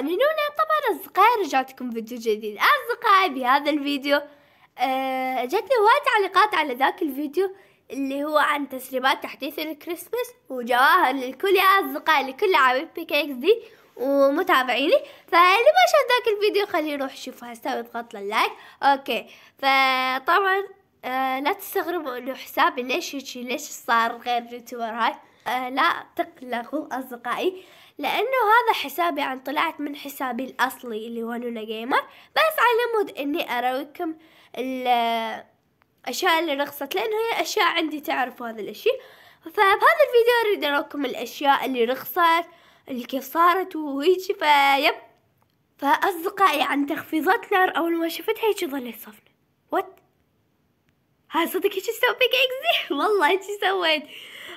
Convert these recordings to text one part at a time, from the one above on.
لنونا طبعا أصدقائي رجعتكم فيديو جديد أصدقائي بهذا الفيديو آه، جتني هواي تعليقات على ذاك الفيديو اللي هو عن تسريبات تحديث الكريسماس وجواهر للكل يا أصدقائي لكل عوامل كيكس دي ومتابعيني فاللي ما شاف ذاك الفيديو خليه يروح يشوفه سوي ويضغط لللايك اوكي فطبعا آه، لا تستغربوا انه حسابي ليش هيجي ليش صار غير يوتيوبر هاي آه، لا تقلقوا اصدقائي لأنه هذا حسابي عن طلعت من حسابي الأصلي اللي هو نونا جيمر بس على مود إني أراويكم الأشياء اللي رخصت لأنه هي أشياء عندي تعرفوا هذا الأشي فبهذا الفيديو أريد أراويكم الأشياء اللي رخصت اللي كيف صارت وهيجي فيب فأصدقائي عن تخفيضات نار أول ما شفتها هيجي ظل يصفن وات ها صدق هيجي سويت والله هيجي سويت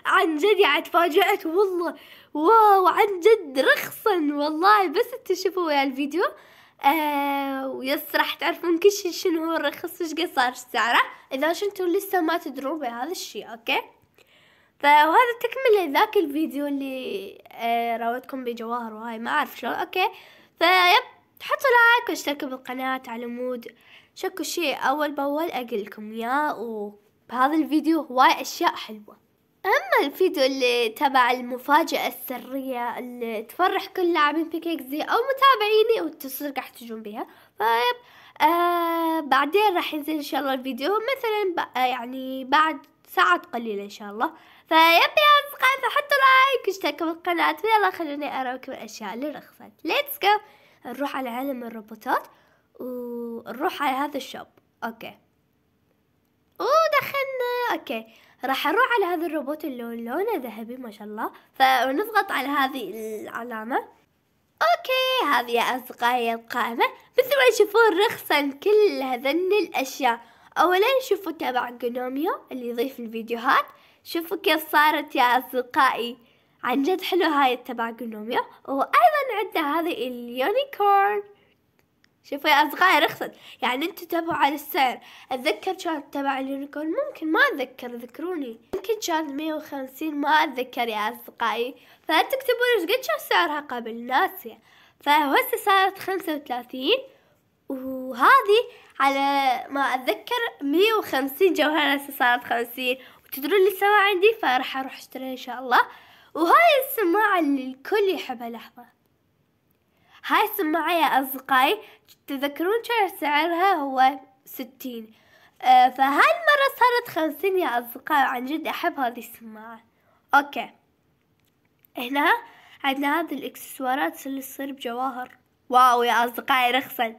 عن جد يعني تفاجأت والله واو عن جد رخصا والله بس تشوفوا ويا الفيديو آه ويس راح تعرفون كل شيء شنو هو الرخص وش قصار صار سعره اذا شنتوا لسه ما تدرون بهذا الشيء اوكي فهذا تكمل ذاك الفيديو اللي آه راودكم بجواهر وهاي ما اعرف شلون اوكي فيب تحطوا لايك واشتركوا بالقناة على مود شكو شيء اول باول اقلكم لكم يا وبهذا الفيديو هواي اشياء حلوه اما الفيديو اللي تبع المفاجأة السرية اللي تفرح كل لاعبين بيكيك زي او متابعيني واتصير راح تجون بها فيب آه بعدين راح ينزل ان شاء الله الفيديو مثلا آه، يعني بعد ساعات قليلة ان شاء الله فيب يا اصدقائي فحطوا لايك واشتركوا بالقناة ويلا خلوني اراكم الاشياء اللي رخصت ليتس جو نروح على عالم الروبوتات ونروح على هذا الشوب اوكي ودخلنا اوكي راح اروح على هذا الروبوت اللي لونه ذهبي ما شاء الله فنضغط على هذه العلامة اوكي هذه يا اصدقائي القائمة مثل ما تشوفون رخصا كل هذن الاشياء اولا شوفوا تبع جنوميو اللي يضيف الفيديوهات شوفوا كيف صارت يا اصدقائي عن جد حلو هاي تبع جنوميو وايضا عندنا هذه اليونيكورن شوفوا يا أصدقائي رخصت يعني أنتوا تابعوا على السعر أتذكر كانت تبع اليونيكورن ممكن ما أتذكر ذكروني يمكن كانت مية وخمسين ما أتذكر يا أصدقائي فلا تكتبوا لي قد كان سعرها قبل ناسية فهسه صارت خمسة وثلاثين وهذه على ما أتذكر مية وخمسين جوهرة هسه صارت خمسين وتدرون اللي سوا عندي فراح أروح أشتريها إن شاء الله وهاي السماعة اللي الكل يحبها لحظة هاي السماعة يا أصدقائي تذكرون كان سعرها هو ستين أه المرة صارت خمسين يا أصدقائي عن جد أحب هذه السماعة أوكي هنا عندنا هذه الإكسسوارات اللي تصير بجواهر واو يا أصدقائي رخصا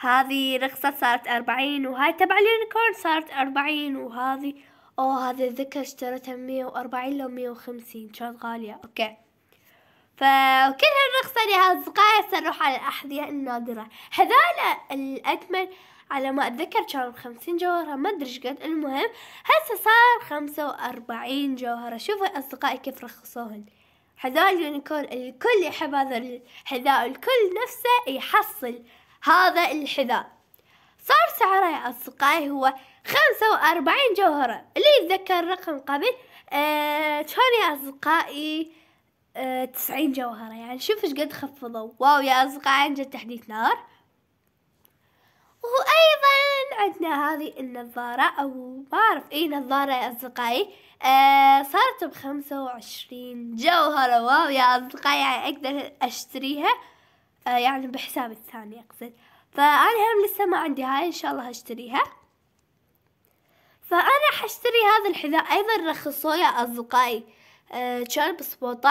هذه رخصة صارت أربعين وهاي تبع اليونيكورن صارت أربعين وهذه أوه هذا الذكر اشتريتها مية وأربعين لو مية وخمسين كانت غالية أوكي فكل هالرقصة لأصدقائي أصدقائي نروح على الأحذية النادرة هذول الأجمل على ما أتذكر كانوا خمسين جوهرة ما أدري قد المهم هسه صار خمسة وأربعين جوهرة شوفوا أصدقائي كيف رخصوهن حذاء اليونيكورن الكل يحب هذا الحذاء الكل نفسه يحصل هذا الحذاء صار سعره يا أصدقائي هو خمسة وأربعين جوهرة اللي يتذكر الرقم قبل آه كان يا أصدقائي أه تسعين جوهرة يعني شوف ايش قد خفضوا واو يا أصدقاء جد تحديث نار وأيضا عندنا هذه النظارة أو ما أعرف أي نظارة يا أصدقائي أه صارت بخمسة وعشرين جوهرة واو يا أصدقائي يعني أقدر أشتريها أه يعني بحسابي الثاني أقصد فأنا هم لسه ما عندي هاي إن شاء الله هشتريها فأنا حشتري هذا الحذاء أيضا رخصوه يا أصدقائي كان آه، ب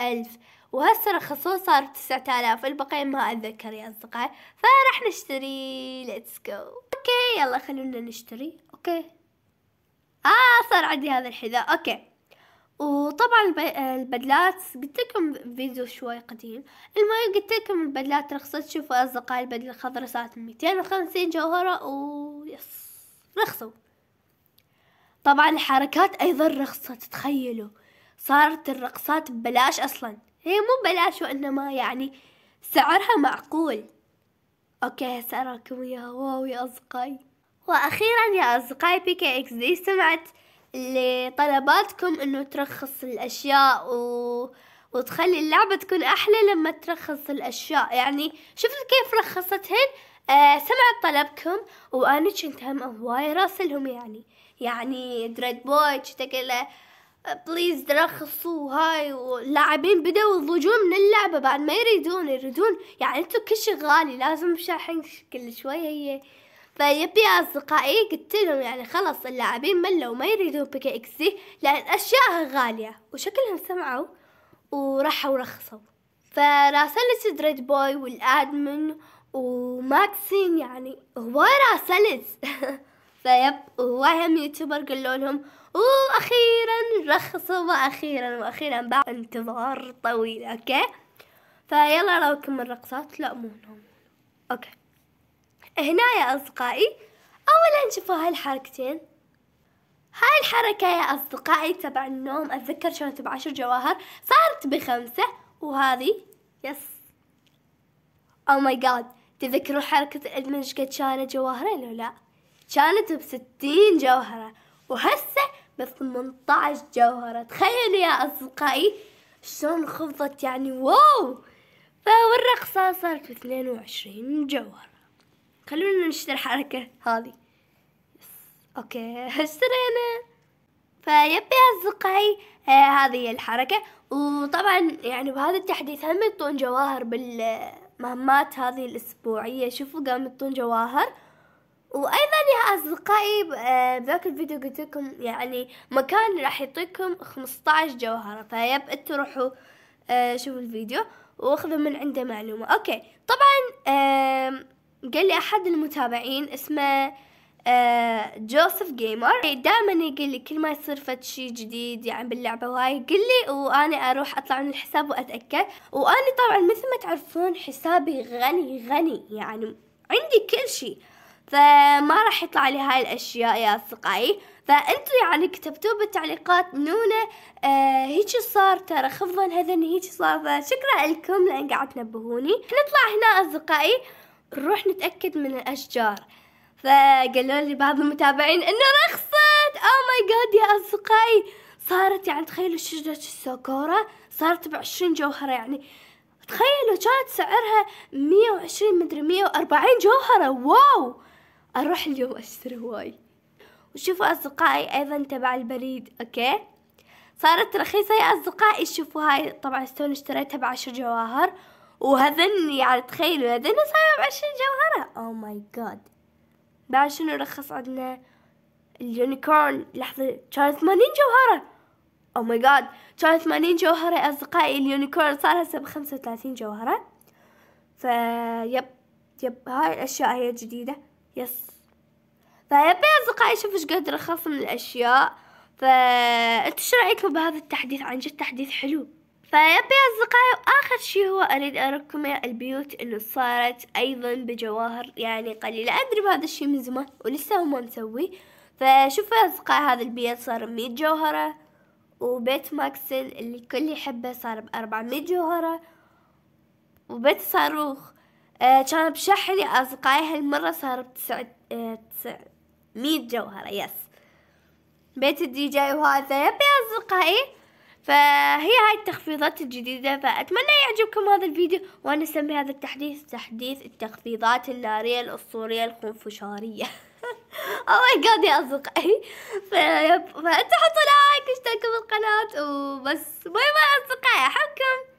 ألف وهسه رخصوه صار ب آلاف البقية ما أتذكر يا أصدقائي فراح نشتري ليتس جو أوكي يلا خلونا نشتري أوكي آه صار عندي هذا الحذاء أوكي وطبعا البدلات قلت لكم فيديو شوي قديم المهم قلت لكم البدلات رخصت شوفوا أصدقائي البدلة الخضراء صارت ميتين وخمسين جوهرة و يس رخصوا طبعا الحركات أيضا رخصت تخيلوا صارت الرقصات ببلاش أصلا هي مو ببلاش وإنما يعني سعرها معقول أوكي هسه أراكم يا واو يا أصدقائي وأخيرا يا أصدقائي بيكا إكس دي سمعت لطلباتكم إنه ترخص الأشياء و... وتخلي اللعبة تكون أحلى لما ترخص الأشياء يعني شفت كيف رخصتهن آه سمعت طلبكم وأنا كنت هم هواي راسلهم يعني يعني دريد بوي له بليز uh, ترخصوا هاي واللاعبين بدأوا يضجون من اللعبة بعد ما يريدون يريدون يعني انتو كل شي غالي لازم شاحن كل شوي هي فيبي أصدقائي قلت لهم يعني خلص اللاعبين ملوا ما يريدون بيكا إكسي لأن أشياءها غالية وشكلهم سمعوا وراحوا رخصوا فراسلت دريد بوي والادمن وماكسين يعني هواي راسلت فيب وهم يوتيوبر قالوا لهم اوه اخيرا رخصوا واخيرا واخيرا بعد انتظار طويل اوكي فيلا راوكم الرقصات لا مو نوم اوكي هنا يا اصدقائي اولا شوفوا هاي الحركتين هاي الحركة يا أصدقائي تبع النوم أتذكر كانت بعشر جواهر صارت بخمسة وهذه يس أو ماي جاد تذكروا حركة الأدمنج قد شالت جواهرين ولا لا؟ كانت بستين جوهرة وهسه بثمنتعش جوهرة تخيلوا يا أصدقائي شلون خفضت يعني واو فالرقصة صارت باثنين وعشرين جوهرة خلونا نشتري الحركة هذي اوكي اشترينا فيب يا اصدقائي آه هذه هي الحركه وطبعا يعني بهذا التحديث هم يعطون جواهر بالمهمات هذه الاسبوعيه شوفوا قام يعطون جواهر وايضا يا اصدقائي بذاك آه، الفيديو قلت لكم يعني مكان راح يعطيكم 15 جوهرة فيب تروحوا آه، شوفوا الفيديو واخذوا من عنده معلومة اوكي طبعا قال لي احد المتابعين اسمه آه، جوزيف جيمر دائما يقول لي كل ما يصير فد شيء جديد يعني باللعبه وهاي يقول لي وانا اروح اطلع من الحساب واتاكد وانا طبعا مثل ما تعرفون حسابي غني غني يعني عندي كل شيء فما راح يطلع لي هاي الاشياء يا اصدقائي فانتوا يعني كتبتوا بالتعليقات نونا آه هيك صار ترى خفضا هذن هيك صار فشكرا لكم لان قاعد تنبهوني نطلع هنا اصدقائي نروح نتاكد من الاشجار فقالوا لي بعض المتابعين انه رخصت او ماي جاد يا اصدقائي صارت يعني تخيلوا شجرة الساكورا صارت بعشرين جوهرة يعني تخيلوا كانت سعرها مية وعشرين مدري مية وأربعين جوهرة واو أروح اليوم أشتري هواي وشوفوا أصدقائي أيضا تبع البريد أوكي صارت رخيصة يا أصدقائي شوفوا هاي طبعا ستون اشتريتها بعشر جواهر وهذن يعني تخيلوا هذن صار بعشرين جوهرة أو ماي جاد بعد شنو رخص عندنا اليونيكورن لحظة كان ثمانين جوهرة أو oh ماي جاد كان ثمانين جوهرة يا أصدقائي اليونيكورن صار هسه بخمسة وثلاثين جوهرة فيب يب هاي الأشياء هي جديدة يس يا طيب، اصدقائي شوفوا ايش قد رخص من الاشياء فانتوا ايش رايكم بهذا التحديث عن جد تحديث حلو يا طيب، اصدقائي واخر شي هو اريد اراكم البيوت انه صارت ايضا بجواهر يعني قليلة ادري بهذا الشي من زمان ولسه ما مسوي فشوفوا يا اصدقائي هذا البيت صار مية جوهرة وبيت ماكسل اللي الكل يحبه صار بأربعمية جوهرة وبيت صاروخ آه، كان بشحن أصدقائي هالمرة صار تسع آه، مية جوهرة يس بيت الدي جي وهذا يبي أصدقائي فهي هاي التخفيضات الجديدة فأتمنى يعجبكم هذا الفيديو وأنا أسمي هذا التحديث تحديث التخفيضات النارية الأسطورية الخنفشارية او ماي جاد يا اصدقائي فانتوا حطوا لايك اشتركوا بالقناة وبس باي باي اصدقائي احبكم